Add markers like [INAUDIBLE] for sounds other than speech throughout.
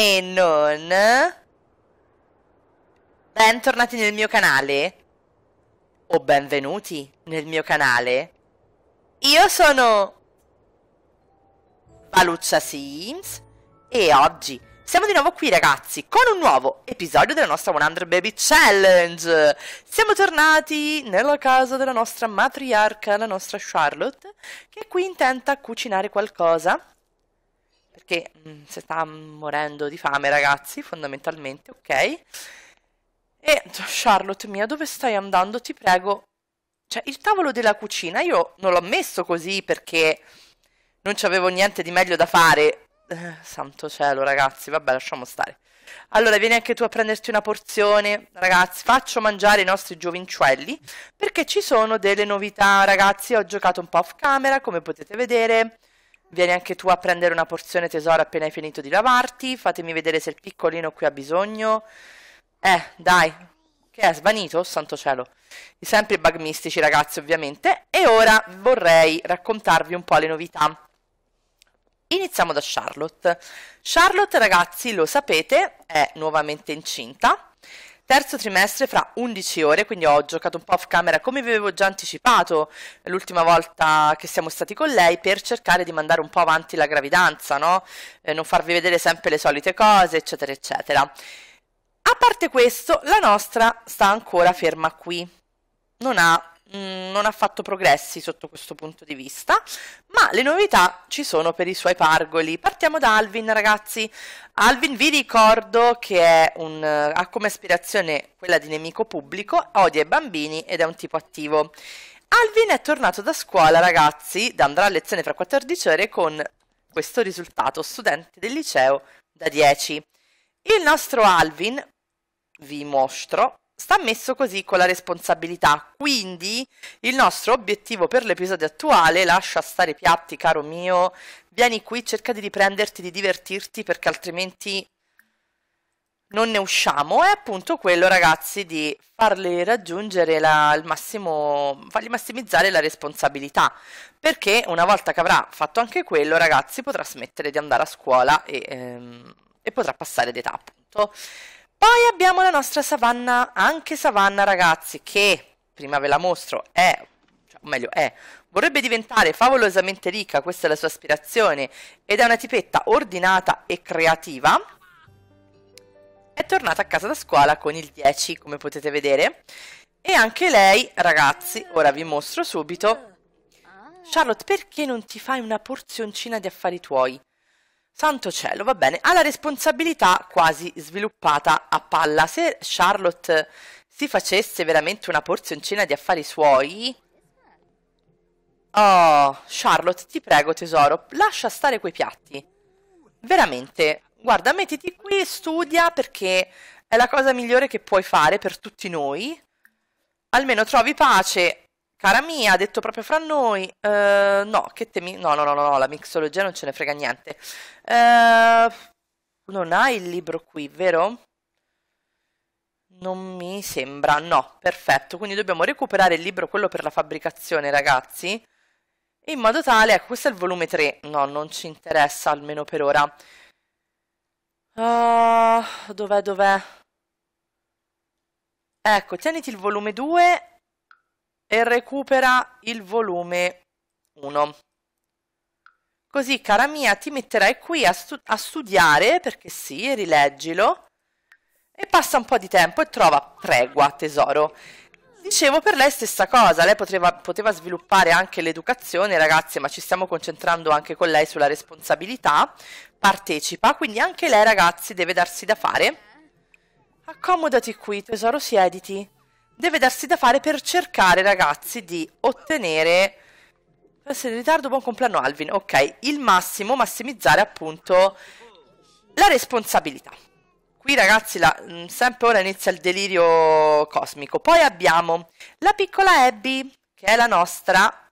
e non... Bentornati nel mio canale o benvenuti nel mio canale. Io sono Valuccia Sims e oggi siamo di nuovo qui ragazzi con un nuovo episodio della nostra 100 Baby Challenge Siamo tornati nella casa della nostra matriarca, la nostra Charlotte Che è qui intenta a cucinare qualcosa perché mh, mm, se sta morendo di fame, ragazzi, fondamentalmente, ok? E Charlotte mia, dove stai andando? Ti prego. Cioè, il tavolo della cucina io non l'ho messo così perché non c'avevo niente di meglio da fare. Eh, santo cielo, ragazzi, vabbè, lasciamo stare. Allora, vieni anche tu a prenderti una porzione, ragazzi. Faccio mangiare i nostri giovincelli perché ci sono delle novità, ragazzi. Ho giocato un po' off camera, come potete vedere. Vieni anche tu a prendere una porzione tesoro appena hai finito di lavarti. Fatemi vedere se il piccolino qui ha bisogno. Eh, dai. Che è svanito? Oh, santo cielo. Sempre i bug mistici, ragazzi, ovviamente. E ora vorrei raccontarvi un po' le novità. Iniziamo da Charlotte. Charlotte, ragazzi, lo sapete, è nuovamente incinta terzo trimestre fra 11 ore, quindi ho giocato un po' off camera come vi avevo già anticipato l'ultima volta che siamo stati con lei per cercare di mandare un po' avanti la gravidanza, no? Eh, non farvi vedere sempre le solite cose, eccetera, eccetera. A parte questo, la nostra sta ancora ferma qui. Non ha Mm, non ha fatto progressi sotto questo punto di vista, ma le novità ci sono per i suoi pargoli. Partiamo da Alvin, ragazzi. Alvin vi ricordo che un, ha come aspirazione quella di nemico pubblico, odia i bambini ed è un tipo attivo. Alvin è tornato da scuola, ragazzi, andrà a lezione fra 14 ore con questo risultato, studente del liceo da 10. Il nostro Alvin, vi mostro, sta messo così con la responsabilità. Quindi il nostro obiettivo per l'episodio attuale, lascia stare i piatti, caro mio, vieni qui, cerca di riprenderti, di divertirti perché altrimenti non ne usciamo, è appunto quello ragazzi di farle raggiungere la, il massimo, fargli massimizzare la responsabilità, perché una volta che avrà fatto anche quello ragazzi potrà smettere di andare a scuola e, ehm, e potrà passare d'età appunto. Poi abbiamo la nostra savanna, anche savanna ragazzi, che prima ve la mostro, è, cioè, o meglio è, vorrebbe diventare favolosamente ricca, questa è la sua aspirazione, ed è una tipetta ordinata e creativa. È tornata a casa da scuola con il 10, come potete vedere. E anche lei, ragazzi, ora vi mostro subito. Charlotte, perché non ti fai una porzioncina di affari tuoi? Santo cielo, va bene, ha la responsabilità quasi sviluppata a palla. Se Charlotte si facesse veramente una porzioncina di affari suoi... Oh, Charlotte, ti prego tesoro, lascia stare quei piatti. Veramente, guarda, mettiti qui, studia perché è la cosa migliore che puoi fare per tutti noi. Almeno trovi pace Cara mia, ha detto proprio fra noi, uh, no, che temi... No, no, no, no, no, la mixologia non ce ne frega niente. Uh, non hai il libro qui, vero? Non mi sembra, no, perfetto. Quindi dobbiamo recuperare il libro, quello per la fabbricazione, ragazzi. In modo tale, ecco, questo è il volume 3. No, non ci interessa, almeno per ora. Uh, dov'è, dov'è? Ecco, tieniti il volume 2 e recupera il volume 1. Così, cara mia, ti metterai qui a, stu a studiare, perché sì, rileggilo, e passa un po' di tempo e trova tregua, tesoro. Dicevo per lei stessa cosa, lei poteva, poteva sviluppare anche l'educazione, ragazze, ma ci stiamo concentrando anche con lei sulla responsabilità, partecipa, quindi anche lei, ragazzi, deve darsi da fare. Accomodati qui, tesoro, siediti deve darsi da fare per cercare, ragazzi, di ottenere... Essere in ritardo, buon compleanno Alvin. Ok, il massimo, massimizzare appunto la responsabilità. Qui ragazzi, la, mm, sempre ora inizia il delirio cosmico. Poi abbiamo la piccola Abby, che è la nostra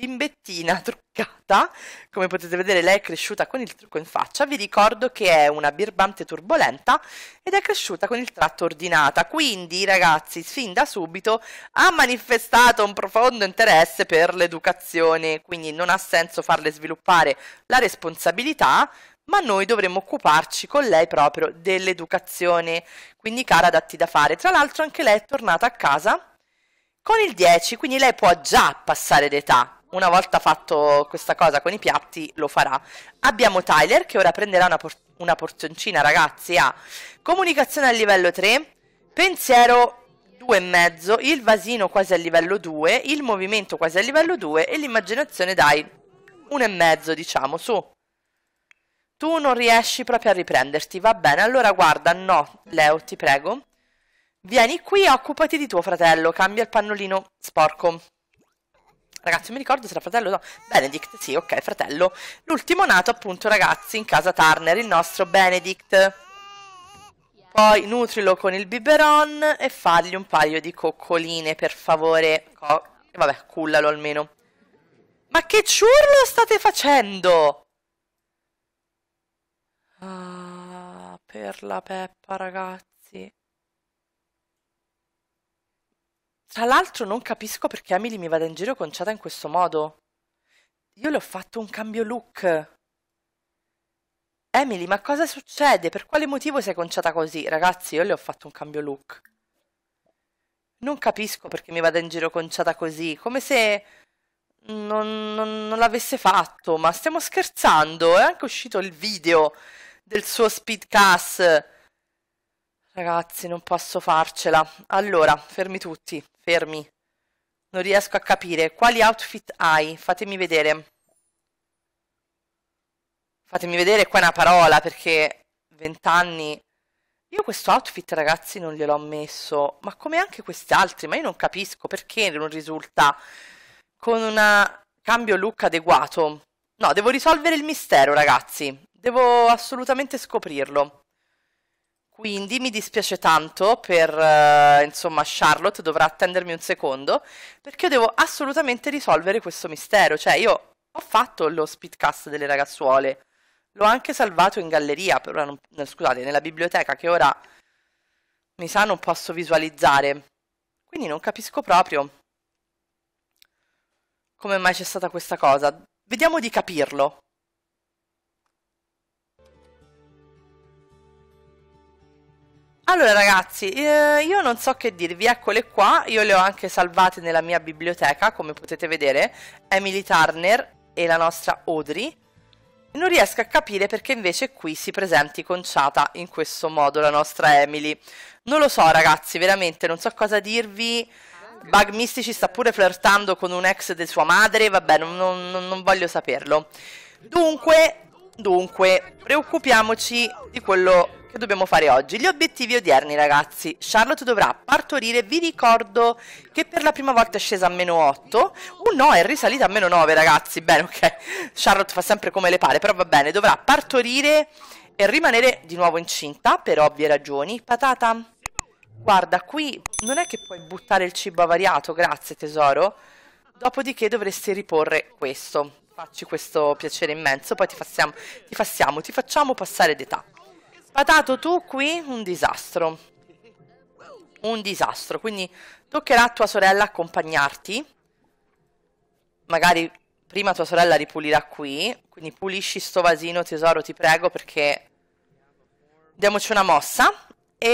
bimbettina [LAUGHS] truccata, come potete vedere lei è cresciuta con il trucco in faccia, vi ricordo che è una birbante turbolenta ed è cresciuta con il tratto ordinata, quindi ragazzi fin da subito ha manifestato un profondo interesse per l'educazione, quindi non ha senso farle sviluppare la responsabilità, ma noi dovremmo occuparci con lei proprio dell'educazione, quindi cara datti da fare. Tra l'altro anche lei è tornata a casa con il 10, quindi lei può già passare d'età, una volta fatto questa cosa con i piatti lo farà. Abbiamo Tyler che ora prenderà una, por una porzioncina ragazzi Ha comunicazione a livello 3, pensiero e mezzo, il vasino quasi a livello 2, il movimento quasi a livello 2 e l'immaginazione dai e mezzo, diciamo su. Tu non riesci proprio a riprenderti, va bene, allora guarda, no, Leo, ti prego. Vieni qui e occupati di tuo fratello, cambia il pannolino sporco. Ragazzi, mi ricordo se era fratello o no. Benedict, sì, ok, fratello. L'ultimo nato, appunto, ragazzi, in casa Turner, il nostro Benedict. Poi nutrilo con il biberon e fagli un paio di coccoline, per favore. Co vabbè, cullalo almeno. Ma che ciurlo state facendo? Ah, per la peppa, ragazzi. Tra l'altro non capisco perché Emily mi vada in giro conciata in questo modo. Io le ho fatto un cambio look. Emily, ma cosa succede? Per quale motivo sei conciata così? Ragazzi, io le ho fatto un cambio look. Non capisco perché mi vada in giro conciata così, come se non, non, non l'avesse fatto, ma stiamo scherzando, è anche uscito il video del suo speedcast. Ragazzi, non posso farcela. Allora, fermi tutti. Fermi. Non riesco a capire. Quali outfit hai? Fatemi vedere. Fatemi vedere qua una parola perché 20 anni... Io questo outfit ragazzi non gliel'ho messo, ma come anche questi altri, ma io non capisco perché non risulta con un cambio look adeguato. No, devo risolvere il mistero ragazzi, devo assolutamente scoprirlo. Quindi mi dispiace tanto per, eh, insomma, Charlotte dovrà attendermi un secondo, perché io devo assolutamente risolvere questo mistero. Cioè, io ho fatto lo speedcast delle ragazzuole, l'ho anche salvato in galleria, per non, eh, scusate, nella biblioteca, che ora mi sa non posso visualizzare. Quindi non capisco proprio come mai c'è stata questa cosa. Vediamo di capirlo. Allora ragazzi, eh, io non so che dirvi, eccole qua, io le ho anche salvate nella mia biblioteca, come potete vedere, Emily Turner e la nostra Audrey. Non riesco a capire perché invece qui si presenti conciata in questo modo la nostra Emily. Non lo so ragazzi, veramente, non so cosa dirvi. Bug Mistici sta pure flirtando con un ex di sua madre, vabbè, non, non, non voglio saperlo. Dunque, dunque, preoccupiamoci di quello che dobbiamo fare oggi? Gli obiettivi odierni ragazzi. Charlotte dovrà partorire, vi ricordo che per la prima volta è scesa a meno 8. Uh no, è risalita a meno 9 ragazzi. Bene, ok. Charlotte fa sempre come le pare, però va bene. Dovrà partorire e rimanere di nuovo incinta per ovvie ragioni. Patata, guarda, qui non è che puoi buttare il cibo avariato, grazie tesoro. Dopodiché dovresti riporre questo. Facci questo piacere immenso, poi ti, passiamo, ti, passiamo, ti facciamo passare d'età. Spatato tu qui, un disastro. Un disastro, quindi toccherà a tua sorella accompagnarti. Magari prima tua sorella ripulirà qui, quindi pulisci sto vasino tesoro ti prego perché... Diamoci una mossa. E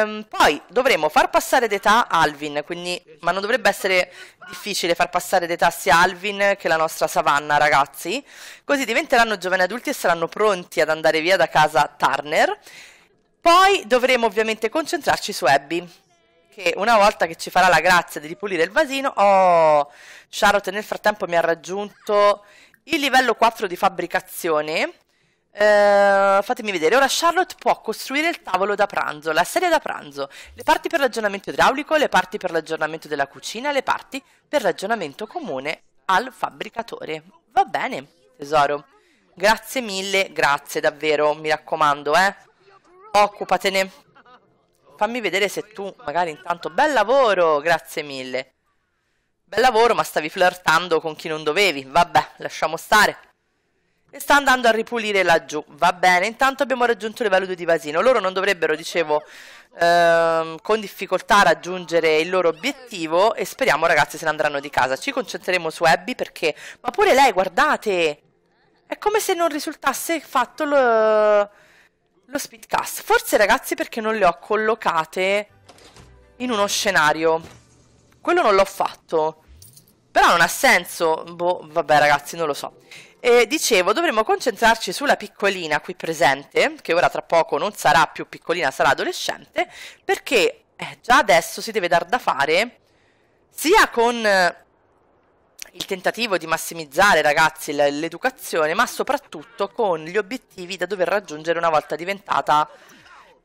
ehm, poi dovremo far passare d'età Alvin, quindi, ma non dovrebbe essere difficile far passare d'età sia Alvin che la nostra Savannah, ragazzi. Così diventeranno giovani adulti e saranno pronti ad andare via da casa Turner. Poi dovremo ovviamente concentrarci su Abby, che una volta che ci farà la grazia di ripulire il vasino... Oh, Charlotte nel frattempo mi ha raggiunto il livello 4 di fabbricazione Uh, fatemi vedere, ora Charlotte può costruire il tavolo da pranzo, la sedia da pranzo, le parti per l'aggiornamento idraulico, le parti per l'aggiornamento della cucina, le parti per l'aggiornamento comune al fabbricatore. Va bene, tesoro. Grazie mille, grazie davvero, mi raccomando, eh. Occupatene. Fammi vedere se tu, magari intanto, bel lavoro, grazie mille. Bel lavoro, ma stavi flirtando con chi non dovevi. Vabbè, lasciamo stare. E sta andando a ripulire laggiù. Va bene, intanto abbiamo raggiunto il livello 2 di Vasino. Loro non dovrebbero, dicevo, ehm, con difficoltà raggiungere il loro obiettivo. E speriamo, ragazzi, se ne andranno di casa. Ci concentreremo su Abby perché... Ma pure lei, guardate! È come se non risultasse fatto lo, lo speedcast. Forse, ragazzi, perché non le ho collocate in uno scenario. Quello non l'ho fatto. Però non ha senso. Boh, vabbè, ragazzi, non lo so. E dicevo, dovremmo concentrarci sulla piccolina qui presente, che ora tra poco non sarà più piccolina, sarà adolescente, perché eh, già adesso si deve dar da fare sia con eh, il tentativo di massimizzare ragazzi l'educazione, ma soprattutto con gli obiettivi da dover raggiungere una volta diventata...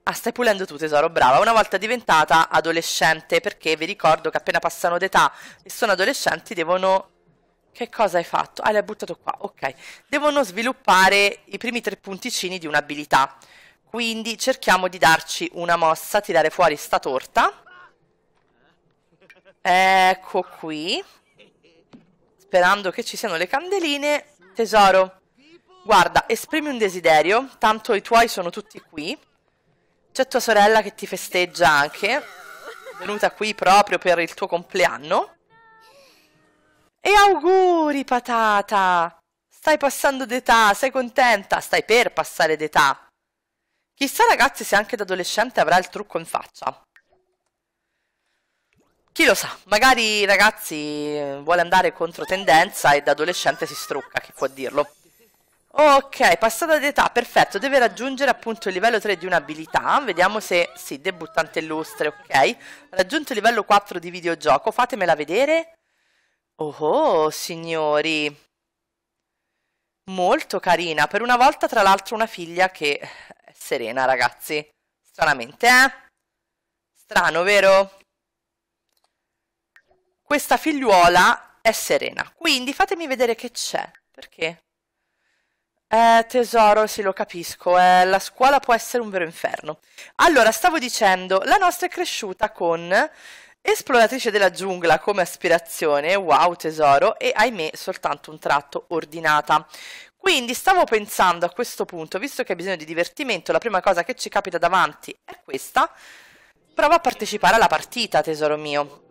Ah, stai pulendo tu tesoro, brava, una volta diventata adolescente, perché vi ricordo che appena passano d'età e sono adolescenti devono che cosa hai fatto? Ah, l'hai buttato qua, ok. Devono sviluppare i primi tre punticini di un'abilità. Quindi cerchiamo di darci una mossa, tirare fuori sta torta. Ecco qui. Sperando che ci siano le candeline. Tesoro, guarda, esprimi un desiderio, tanto i tuoi sono tutti qui. C'è tua sorella che ti festeggia anche, venuta qui proprio per il tuo compleanno. E auguri, patata! Stai passando d'età, sei contenta, stai per passare d'età. Chissà ragazzi se anche da adolescente avrà il trucco in faccia. Chi lo sa, magari ragazzi vuole andare contro tendenza e da adolescente si strucca, chi può dirlo. Ok, passata d'età, perfetto, deve raggiungere appunto il livello 3 di un'abilità, vediamo se, sì, debuttante illustre, ok. Raggiunto il livello 4 di videogioco, fatemela vedere. Oh, signori! Molto carina, per una volta tra l'altro una figlia che è serena, ragazzi. Stranamente, eh? Strano, vero? Questa figliuola è serena, quindi fatemi vedere che c'è. Perché? Eh, tesoro, sì, lo capisco, eh, la scuola può essere un vero inferno. Allora, stavo dicendo, la nostra è cresciuta con Esploratrice della giungla come aspirazione, wow tesoro, e ahimè soltanto un tratto ordinata. Quindi stavo pensando a questo punto, visto che hai bisogno di divertimento, la prima cosa che ci capita davanti è questa, prova a partecipare alla partita tesoro mio.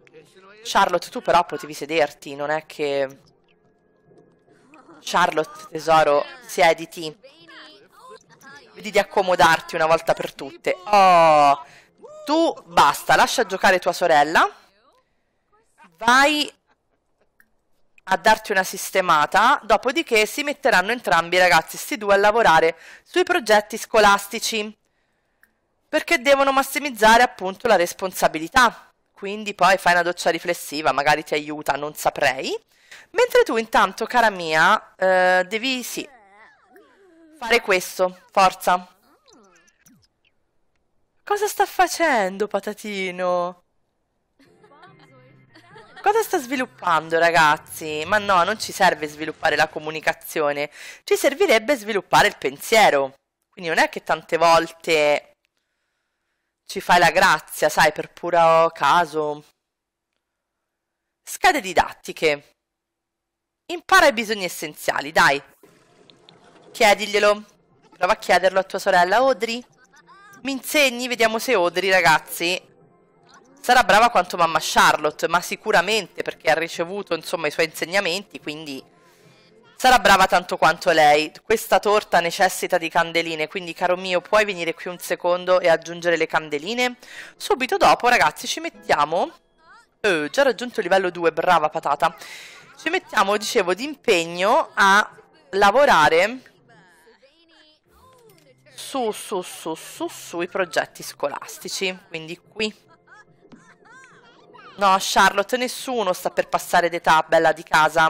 Charlotte, tu però potevi sederti, non è che... Charlotte, tesoro, siediti. Vedi di accomodarti una volta per tutte. Oh... Tu basta, lascia giocare tua sorella. Vai a darti una sistemata, dopodiché si metteranno entrambi i ragazzi, sti due, a lavorare sui progetti scolastici perché devono massimizzare appunto la responsabilità. Quindi poi fai una doccia riflessiva, magari ti aiuta, non saprei. Mentre tu intanto, cara mia, eh, devi sì, fare questo, forza. Cosa sta facendo, patatino? Cosa sta sviluppando, ragazzi? Ma no, non ci serve sviluppare la comunicazione, ci servirebbe sviluppare il pensiero. Quindi non è che tante volte ci fai la grazia, sai, per puro caso. Scade didattiche. Impara i bisogni essenziali, dai. Chiediglielo. Prova a chiederlo a tua sorella Audrey. Mi insegni? Vediamo se Audrey, ragazzi. Sarà brava quanto mamma Charlotte, ma sicuramente perché ha ricevuto, insomma, i suoi insegnamenti, quindi... Sarà brava tanto quanto lei. Questa torta necessita di candeline, quindi caro mio, puoi venire qui un secondo e aggiungere le candeline? Subito dopo, ragazzi, ci mettiamo... Eh, già raggiunto il livello 2, brava patata. Ci mettiamo, dicevo, d'impegno a lavorare su, su, su, su, sui progetti scolastici, quindi qui. No, Charlotte, nessuno sta per passare d'età, bella di casa.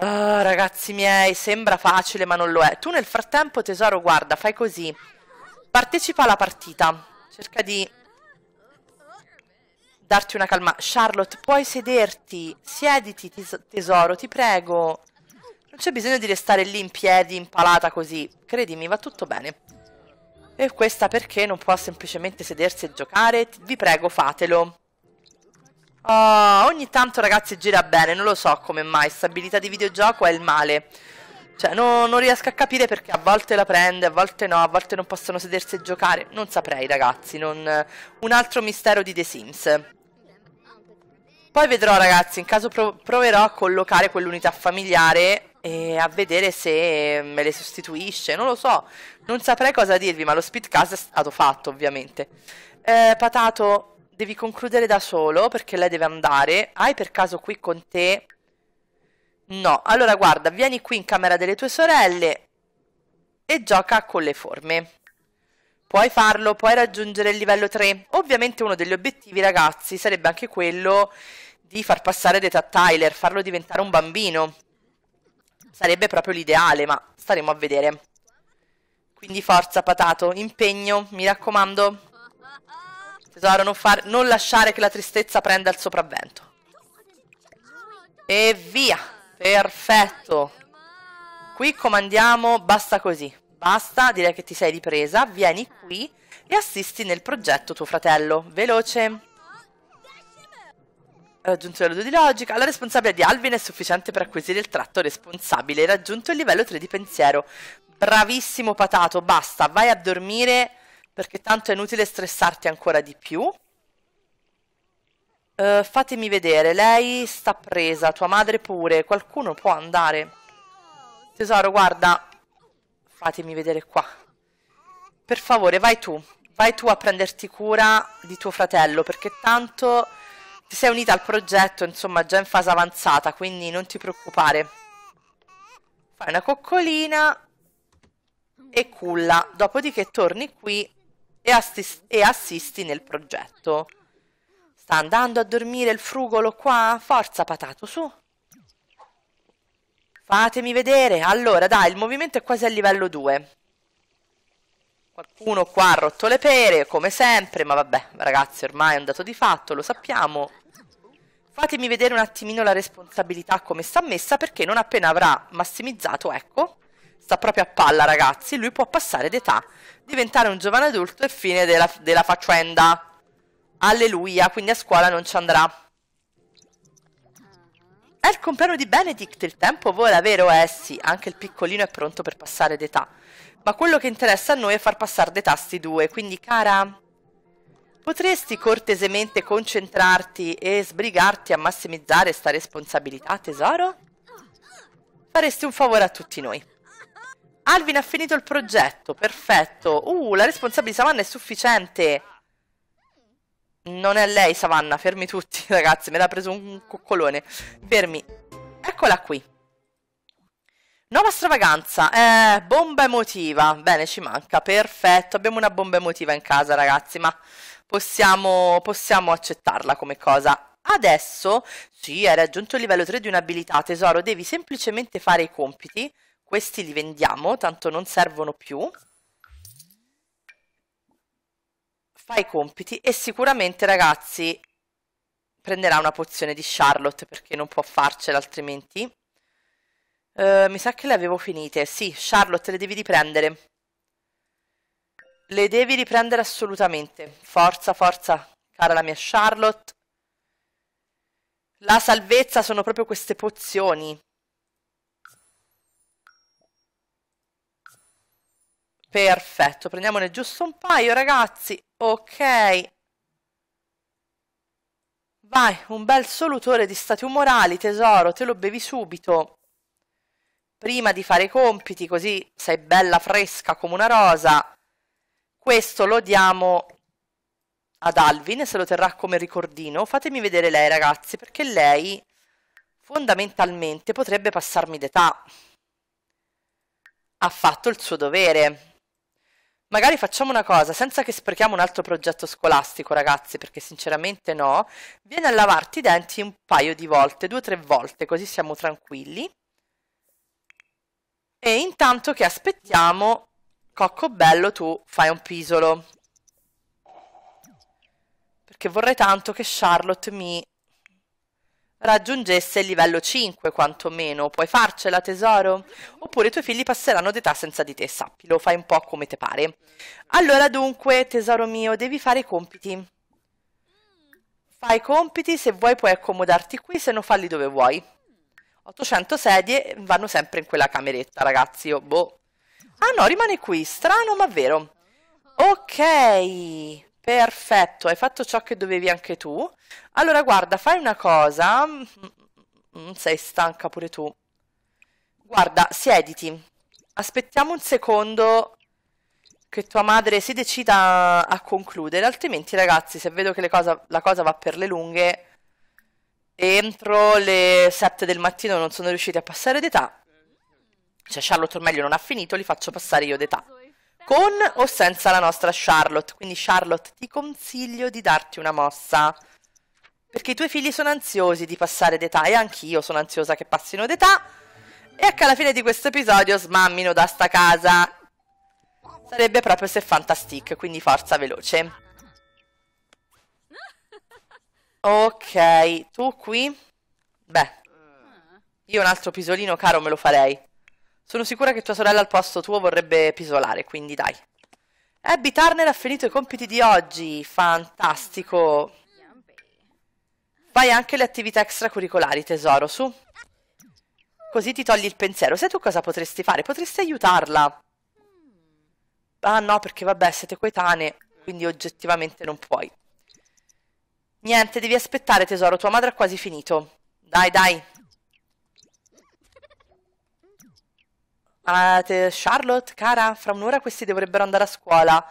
Oh, ragazzi miei, sembra facile ma non lo è. Tu nel frattempo, tesoro, guarda, fai così. Partecipa alla partita. Cerca di darti una calma. Charlotte, puoi sederti? Siediti, tesoro, ti prego. Non c'è bisogno di restare lì in piedi, impalata così. Credimi, va tutto bene. E questa perché non può semplicemente sedersi e giocare? Vi prego, fatelo. Oh, ogni tanto ragazzi gira bene, non lo so come mai, stabilità di videogioco è il male. Cioè, no, non riesco a capire perché a volte la prende, a volte no, a volte non possono sedersi e giocare. Non saprei ragazzi, non... un altro mistero di The Sims. Poi vedrò ragazzi, in caso prov proverò a collocare quell'unità familiare e a vedere se mm, me le sostituisce, non lo so, non saprei cosa dirvi, ma lo speedcast è stato fatto ovviamente. Eh, Patato, devi concludere da solo perché lei deve andare, hai per caso qui con te... No, allora guarda, vieni qui in camera delle tue sorelle e gioca con le forme. Puoi farlo, puoi raggiungere il livello 3. Ovviamente uno degli obiettivi, ragazzi, sarebbe anche quello di far passare l'età Tyler, farlo diventare un bambino sarebbe proprio l'ideale, ma staremo a vedere. Quindi forza patato, impegno, mi raccomando. Tesoro, non, far, non lasciare che la tristezza prenda il sopravvento. E via, perfetto. Qui comandiamo, basta così. Basta, direi che ti sei ripresa, vieni qui e assisti nel progetto tuo fratello. Veloce raggiunto il livello 2 di logica, la responsabile di Alvin è sufficiente per acquisire il tratto responsabile, raggiunto il livello 3 di pensiero. Bravissimo patato, basta, vai a dormire perché tanto è inutile stressarti ancora di più. Uh, fatemi vedere, lei sta presa, tua madre pure, qualcuno può andare. Tesoro, guarda, fatemi vedere qua. Per favore, vai tu, vai tu a prenderti cura di tuo fratello, perché tanto ti sei unita al progetto, insomma, già in fase avanzata, quindi non ti preoccupare. Fai una coccolina e culla, dopodiché torni qui e, assi e assisti nel progetto. Sta andando a dormire il frugolo qua? Forza patato, su! Fatemi vedere! Allora, dai, il movimento è quasi a livello 2. Qualcuno qua ha rotto le pere, come sempre, ma vabbè, ragazzi, ormai è un dato di fatto, lo sappiamo. Fatemi vedere un attimino la responsabilità come sta messa, perché non appena avrà massimizzato, ecco, sta proprio a palla, ragazzi, lui può passare d'età, diventare un giovane adulto e fine della, della faccenda. Alleluia, quindi a scuola non ci andrà. È il compleanno di Benedict, il tempo vola, vero? Eh sì, anche il piccolino è pronto per passare d'età ma quello che interessa a noi è far passare dei tasti due, quindi cara, potresti cortesemente concentrarti e sbrigarti a massimizzare sta responsabilità, tesoro? Faresti un favore a tutti noi. Alvin ha finito il progetto, perfetto. Uh, la responsabile Savannah è sufficiente. Non è lei, Savannah, fermi tutti, [LAUGHS] ragazzi, me l'ha preso un coccolone. Fermi. Eccola qui. Nuova stravaganza, eh, bomba emotiva, bene ci manca, perfetto, abbiamo una bomba emotiva in casa ragazzi, ma possiamo, possiamo accettarla come cosa. Adesso, sì, hai raggiunto il livello 3 di un'abilità, tesoro, devi semplicemente fare i compiti, questi li vendiamo, tanto non servono più. Fai i compiti e sicuramente ragazzi prenderà una pozione di Charlotte perché non può farcela altrimenti. Uh, mi sa che le avevo finite. Sì, Charlotte, le devi riprendere. Le devi riprendere assolutamente. Forza, forza, cara la mia Charlotte. La salvezza sono proprio queste pozioni. Perfetto, prendiamone giusto un paio, ragazzi. Ok. Vai, un bel solutore di stati umorali, tesoro, te lo bevi subito prima di fare i compiti, così sei bella fresca come una rosa. Questo lo diamo ad Alvin, se lo terrà come ricordino. Fatemi vedere lei, ragazzi, perché lei fondamentalmente potrebbe passarmi d'età. Ha fatto il suo dovere. Magari facciamo una cosa, senza che sprechiamo un altro progetto scolastico, ragazzi, perché sinceramente no. Vieni a lavarti i denti un paio di volte, due o tre volte, così siamo tranquilli. E intanto che aspettiamo, Cocco Bello, tu fai un pisolo. Perché vorrei tanto che Charlotte mi raggiungesse il livello 5 quantomeno. Puoi farcela, tesoro? Oppure i tuoi figli passeranno d'età senza di te, sappi, lo fai un po' come te pare. Allora dunque, tesoro mio, devi fare i compiti. Fai i compiti, se vuoi puoi accomodarti qui, se no falli dove vuoi. 800 sedie vanno sempre in quella cameretta, ragazzi. Oh, boh. Ah no, rimane qui. Strano, ma vero. Ok, perfetto. Hai fatto ciò che dovevi anche tu. Allora, guarda, fai una cosa. Mm, sei stanca pure tu. Guarda, siediti. Aspettiamo un secondo che tua madre si decida a concludere, altrimenti ragazzi se vedo che cosa, la cosa va per le lunghe entro le 7 del mattino non sono riusciti a passare d'età. Cioè Charlotte o meglio non ha finito, li faccio passare io d'età. Con o senza la nostra Charlotte. Quindi Charlotte ti consiglio di darti una mossa. Perché i tuoi figli sono ansiosi di passare d'età e anch'io sono ansiosa che passino d'età. E anche alla fine di questo episodio smammino da sta casa. Sarebbe proprio se fantastic, quindi forza veloce. Ok, tu qui? Beh, io un altro pisolino caro me lo farei. Sono sicura che tua sorella al posto tuo vorrebbe pisolare, quindi dai. Abby Turner ha finito i compiti di oggi, fantastico. Fai anche le attività extracurricolari, tesoro, su. Così ti togli il pensiero. Sai tu cosa potresti fare? Potresti aiutarla. Ah no, perché vabbè, siete coetanee, quindi oggettivamente non puoi. Niente, devi aspettare, tesoro. Tua madre ha quasi finito. Dai, dai. Ah, Charlotte, cara, fra un'ora questi dovrebbero andare a scuola.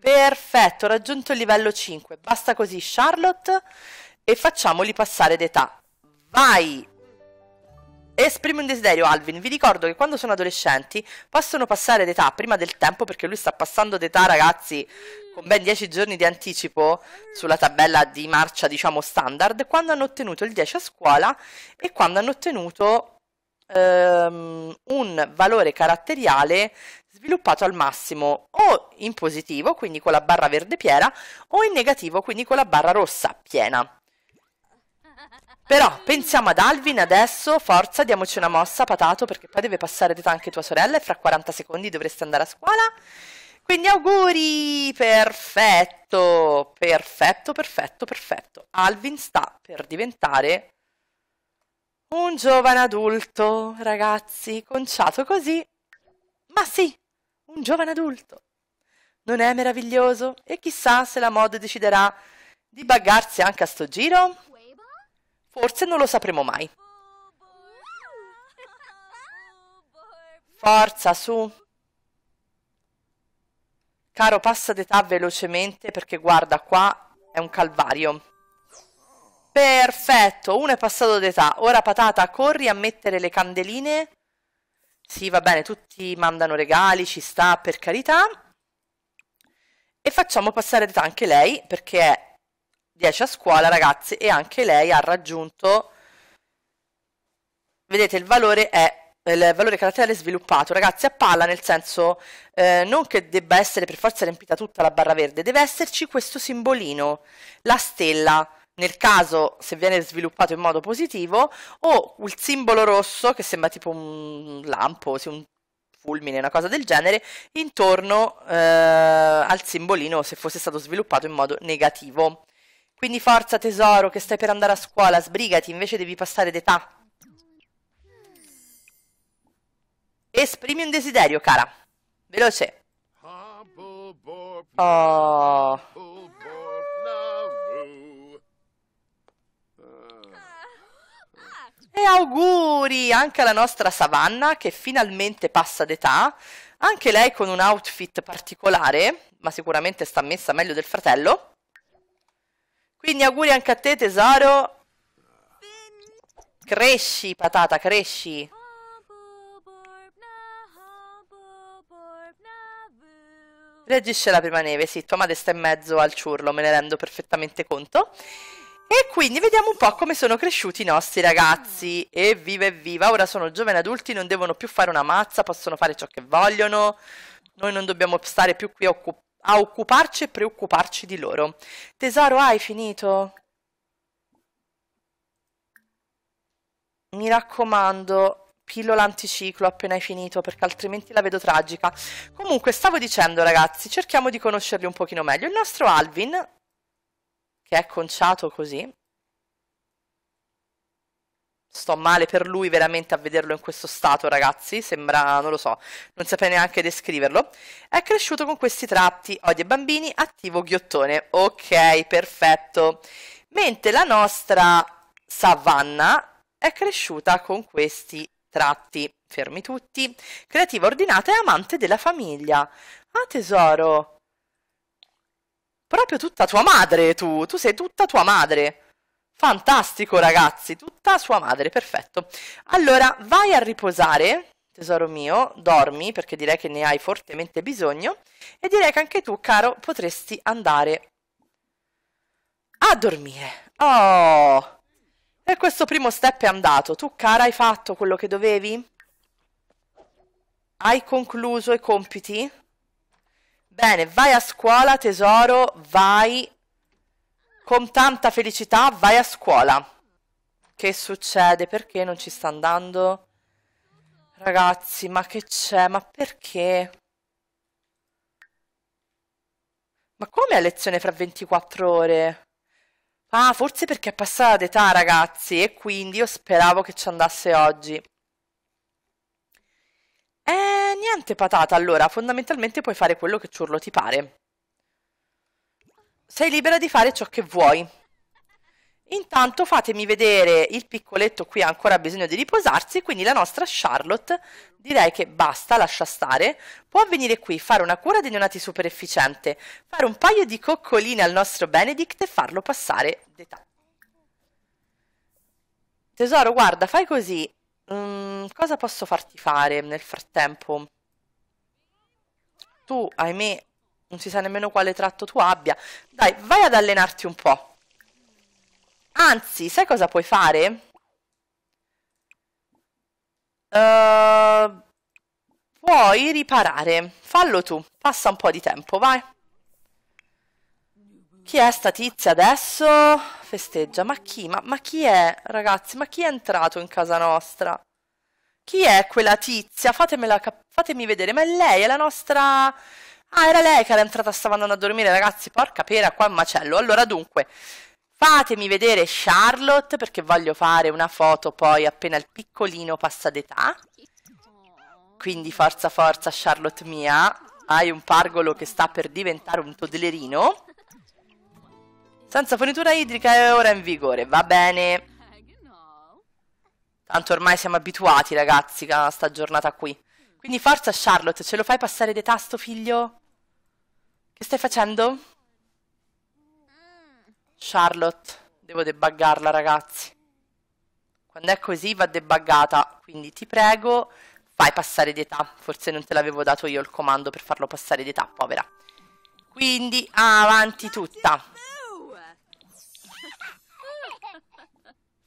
Perfetto, ho raggiunto il livello 5. Basta così, Charlotte, e facciamoli passare d'età. Vai! Esprimi un desiderio, Alvin. Vi ricordo che quando sono adolescenti possono passare d'età prima del tempo perché lui sta passando d'età, ragazzi con ben 10 giorni di anticipo sulla tabella di marcia, diciamo, standard, quando hanno ottenuto il 10 a scuola e quando hanno ottenuto ehm, un valore caratteriale sviluppato al massimo o in positivo, quindi con la barra verde piena, o in negativo, quindi con la barra rossa piena. Però pensiamo ad Alvin adesso, forza, diamoci una mossa, patato, perché poi deve passare d'età anche tua sorella e fra 40 secondi dovresti andare a scuola. Quindi auguri! Perfetto, perfetto, perfetto, perfetto. Alvin sta per diventare un giovane adulto, ragazzi, conciato così. Ma sì, un giovane adulto. Non è meraviglioso? E chissà se la mod deciderà di buggarsi anche a sto giro? Forse non lo sapremo mai. Forza, su. Caro, passa d'età velocemente perché guarda qua, è un calvario. Perfetto, uno è passato d'età. Ora patata, corri a mettere le candeline. Sì, va bene, tutti mandano regali, ci sta, per carità. E facciamo passare d'età anche lei, perché è 10 a scuola, ragazzi, e anche lei ha raggiunto... Vedete, il valore è il valore caratteriale sviluppato, ragazzi, a palla, nel senso eh, non che debba essere per forza riempita tutta la barra verde, deve esserci questo simbolino, la stella, nel caso se viene sviluppato in modo positivo, o il simbolo rosso che sembra tipo un lampo, un fulmine, una cosa del genere, intorno eh, al simbolino se fosse stato sviluppato in modo negativo. Quindi forza tesoro che stai per andare a scuola, sbrigati, invece devi passare d'età. Esprimi un desiderio, cara. Veloce. Oh. E auguri anche alla nostra Savanna che finalmente passa d'età, anche lei con un outfit particolare, ma sicuramente sta messa meglio del fratello. Quindi auguri anche a te tesoro. Cresci patata, cresci. Reagisce la prima neve, sì, tua madre sta in mezzo al ciurlo, me ne rendo perfettamente conto. E quindi vediamo un po' come sono cresciuti i nostri ragazzi. Evviva, evviva, ora sono giovani adulti, non devono più fare una mazza, possono fare ciò che vogliono. Noi non dobbiamo stare più qui a, occup a occuparci e preoccuparci di loro. Tesoro, hai finito? Mi raccomando, pillola anticiclo appena hai finito perché altrimenti la vedo tragica. Comunque stavo dicendo ragazzi, cerchiamo di conoscerli un pochino meglio. Il nostro Alvin, che è conciato così, sto male per lui veramente a vederlo in questo stato ragazzi, sembra, non lo so, non saprei neanche descriverlo, è cresciuto con questi tratti, odia bambini, attivo ghiottone. Ok, perfetto. Mentre la nostra Savanna è cresciuta con questi tratti, fermi tutti, creativa ordinata e amante della famiglia. Ah tesoro, proprio tutta tua madre tu, tu sei tutta tua madre. Fantastico ragazzi, tutta sua madre, perfetto. Allora vai a riposare, tesoro mio, dormi perché direi che ne hai fortemente bisogno e direi che anche tu, caro, potresti andare a dormire. Oh! E questo primo step è andato. Tu, cara, hai fatto quello che dovevi? Hai concluso i compiti? Bene, vai a scuola, tesoro, vai con tanta felicità, vai a scuola. Che succede? Perché non ci sta andando? Ragazzi, ma che c'è? Ma perché? Ma come a lezione fra 24 ore? Ah, forse perché è passata d'età, ragazzi, e quindi io speravo che ci andasse oggi. Eh, niente patata, allora, fondamentalmente puoi fare quello che ciurlo ti pare. Sei libera di fare ciò che vuoi, Intanto fatemi vedere il piccoletto qui ha ancora bisogno di riposarsi, quindi la nostra Charlotte direi che basta, lascia stare. Può venire qui, fare una cura dei neonati super efficiente, fare un paio di coccoline al nostro Benedict e farlo passare d'età. Tesoro, guarda, fai così. Mm, cosa posso farti fare nel frattempo? Tu, ahimè, non si sa nemmeno quale tratto tu abbia. Dai, vai ad allenarti un po'. Anzi, sai cosa puoi fare? Uh, puoi riparare. Fallo tu. Passa un po' di tempo, vai. Chi è sta tizia adesso? Festeggia. Ma chi? Ma, ma chi è, ragazzi? Ma chi è entrato in casa nostra? Chi è quella tizia? Fatemela, fatemi vedere. Ma è lei, è la nostra... Ah, era lei che era entrata, stava andando a dormire, ragazzi. Porca pera, qua è un macello. Allora, dunque, fatemi vedere Charlotte perché voglio fare una foto poi appena il piccolino passa d'età. Quindi forza forza Charlotte mia, hai un pargolo che sta per diventare un toddlerino. Senza fornitura idrica è ora in vigore, va bene. Tanto ormai siamo abituati ragazzi a sta giornata qui. Quindi forza Charlotte, ce lo fai passare d'età sto figlio? Che stai facendo? Charlotte, devo debuggarla ragazzi. Quando è così va debuggata, quindi ti prego fai passare d'età. Forse non te l'avevo dato io il comando per farlo passare d'età, povera. Quindi avanti tutta.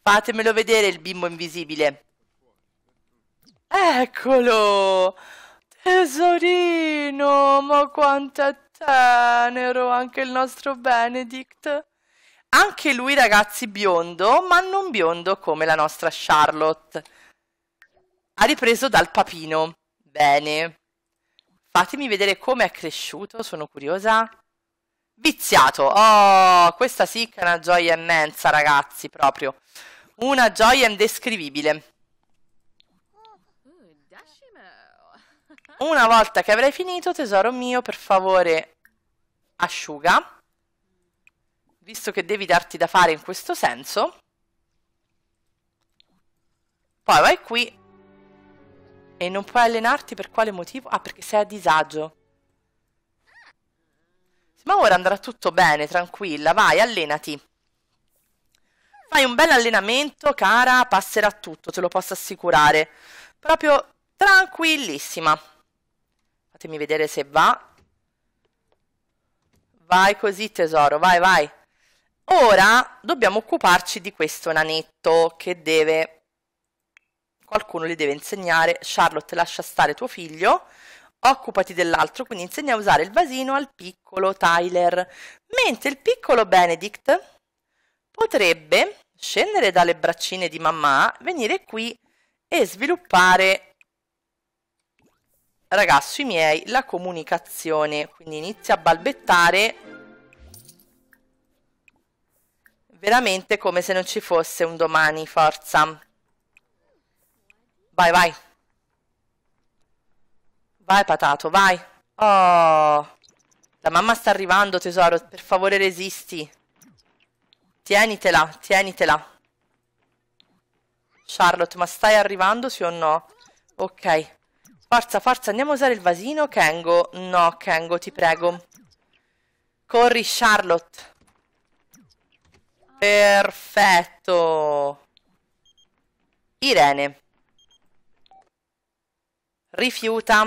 Fatemelo vedere il bimbo invisibile. Eccolo! Tesorino, ma quanto è tenero anche il nostro Benedict. Anche lui, ragazzi, biondo, ma non biondo come la nostra Charlotte. Ha ripreso dal papino. Bene. Fatemi vedere come è cresciuto, sono curiosa. Viziato. Oh, questa sì che è una gioia immensa, ragazzi, proprio. Una gioia indescrivibile. Una volta che avrai finito, tesoro mio, per favore, asciuga visto che devi darti da fare in questo senso, poi vai qui e non puoi allenarti per quale motivo? Ah, perché sei a disagio. Ma ora andrà tutto bene, tranquilla, vai, allenati. Fai un bel allenamento, cara, passerà tutto, te lo posso assicurare. Proprio tranquillissima. Fatemi vedere se va. Vai così, tesoro, vai, vai. Ora dobbiamo occuparci di questo nanetto che deve... Qualcuno gli deve insegnare, Charlotte lascia stare tuo figlio, occupati dell'altro, quindi insegna a usare il vasino al piccolo Tyler, mentre il piccolo Benedict potrebbe scendere dalle braccine di mamma, venire qui e sviluppare, ragazzi miei, la comunicazione, quindi inizia a balbettare veramente come se non ci fosse un domani, forza. Vai, vai. Vai, patato, vai. Oh, la mamma sta arrivando, tesoro, per favore resisti. Tienitela, tienitela. Charlotte, ma stai arrivando sì o no? Ok. Forza, forza, andiamo a usare il vasino, Kengo. No, Kengo, ti prego. Corri, Charlotte. Perfetto. Irene. Rifiuta.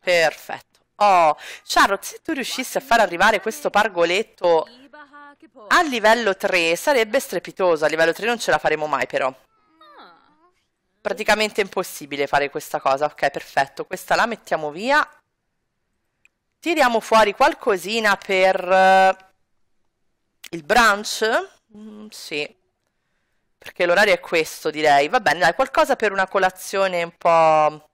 Perfetto. Oh, Charlotte, se tu riuscissi a far arrivare questo pargoletto a livello 3 sarebbe strepitoso. A livello 3 non ce la faremo mai però. Praticamente impossibile fare questa cosa. Ok, perfetto. Questa la mettiamo via. Tiriamo fuori qualcosina per eh, il brunch? Mm, sì. Perché l'orario è questo, direi. Va bene, dai, qualcosa per una colazione un po'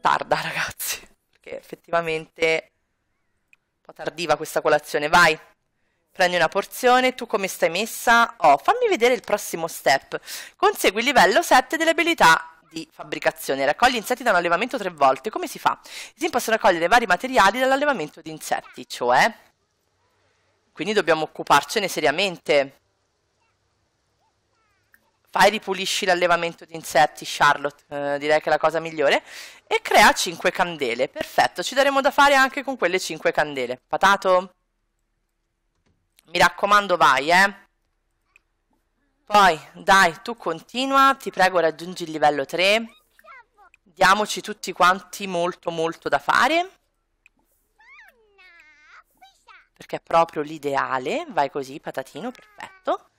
tarda, [LAUGHS] ragazzi. Perché effettivamente un po' tardiva questa colazione. Vai, prendi una porzione. Tu come stai messa? Oh, fammi vedere il prossimo step. Consegui il livello 7 delle abilità di fabbricazione. Raccogli insetti da un allevamento tre volte. Come si fa? Si possono raccogliere vari materiali dall'allevamento di insetti, cioè... Quindi dobbiamo occuparcene seriamente. Fai ripulisci l'allevamento di insetti, Charlotte, eh, direi che è la cosa migliore. E crea 5 candele, perfetto, ci daremo da fare anche con quelle 5 candele. Patato? Mi raccomando vai, eh. Poi, dai, tu continua, ti prego raggiungi il livello 3. Diamoci tutti quanti molto molto da fare perché è proprio l'ideale. Vai così, patatino, perfetto.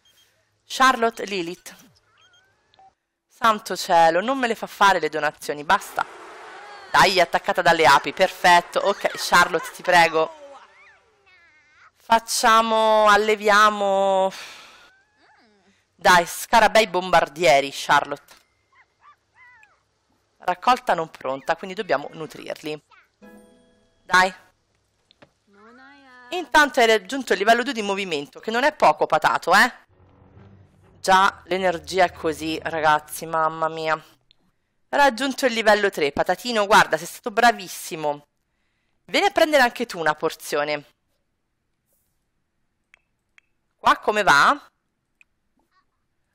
Charlotte Lilith. Santo cielo, non me le fa fare le donazioni, basta. Dai, attaccata dalle api, perfetto. Ok, Charlotte, ti prego. Facciamo, alleviamo... Dai, scarabei bombardieri, Charlotte. Raccolta non pronta, quindi dobbiamo nutrirli. Dai, Intanto hai raggiunto il livello 2 di movimento, che non è poco patato, eh? Già, l'energia è così, ragazzi, mamma mia. Raggiunto il livello 3. Patatino, guarda, sei stato bravissimo. Vieni a prendere anche tu una porzione. Qua come va?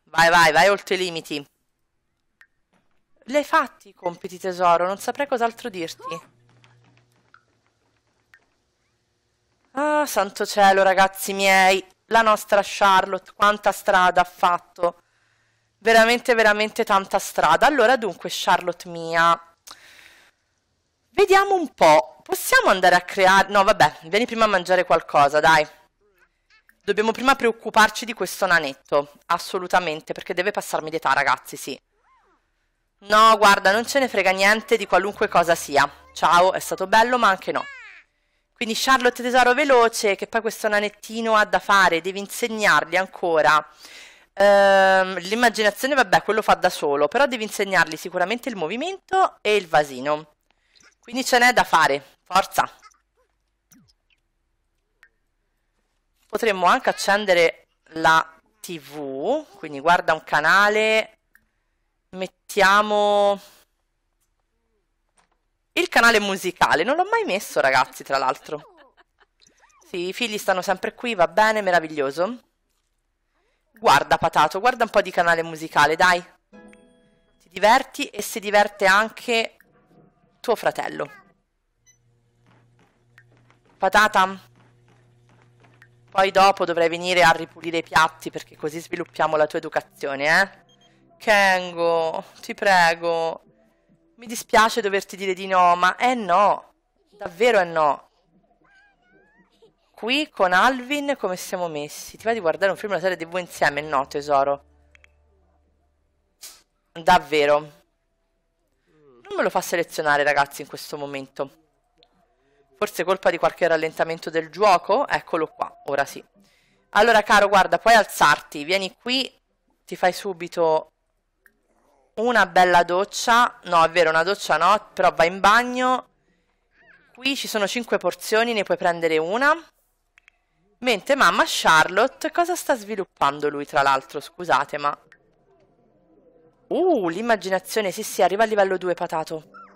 Vai, vai, vai oltre i limiti. L'hai fatti i compiti, tesoro, non saprei cos'altro dirti. Ah, santo cielo, ragazzi miei, la nostra Charlotte, quanta strada ha fatto. Veramente, veramente tanta strada. Allora, dunque, Charlotte mia, vediamo un po'. Possiamo andare a creare... No, vabbè, vieni prima a mangiare qualcosa, dai. Dobbiamo prima preoccuparci di questo nanetto, assolutamente, perché deve passarmi d'età, ragazzi, sì. No, guarda, non ce ne frega niente di qualunque cosa sia. Ciao, è stato bello, ma anche no. Quindi Charlotte Tesoro Veloce, che poi questo nanettino ha da fare, devi insegnargli ancora. Ehm, l'immaginazione, vabbè, quello fa da solo, però devi insegnargli sicuramente il movimento e il vasino. Quindi ce n'è da fare, forza! Potremmo anche accendere la tv, quindi guarda un canale, mettiamo... Il canale musicale, non l'ho mai messo ragazzi tra l'altro. Sì, i figli stanno sempre qui, va bene, meraviglioso. Guarda Patato, guarda un po' di canale musicale, dai. Ti diverti e si diverte anche tuo fratello. Patata, poi dopo dovrai venire a ripulire i piatti perché così sviluppiamo la tua educazione, eh? Kengo, ti prego, mi dispiace doverti dire di no, ma è no. Davvero è no. Qui con Alvin come siamo messi? Ti va di guardare un film e una serie TV insieme? No, tesoro. Davvero. Non me lo fa selezionare, ragazzi, in questo momento. Forse colpa di qualche rallentamento del gioco? Eccolo qua, ora sì. Allora, caro, guarda, puoi alzarti. Vieni qui, ti fai subito una bella doccia, no è vero una doccia no, però va in bagno, qui ci sono cinque porzioni, ne puoi prendere una, mentre mamma Charlotte, cosa sta sviluppando lui tra l'altro, scusate ma... Uh, l'immaginazione, sì sì, arriva a livello 2 patato.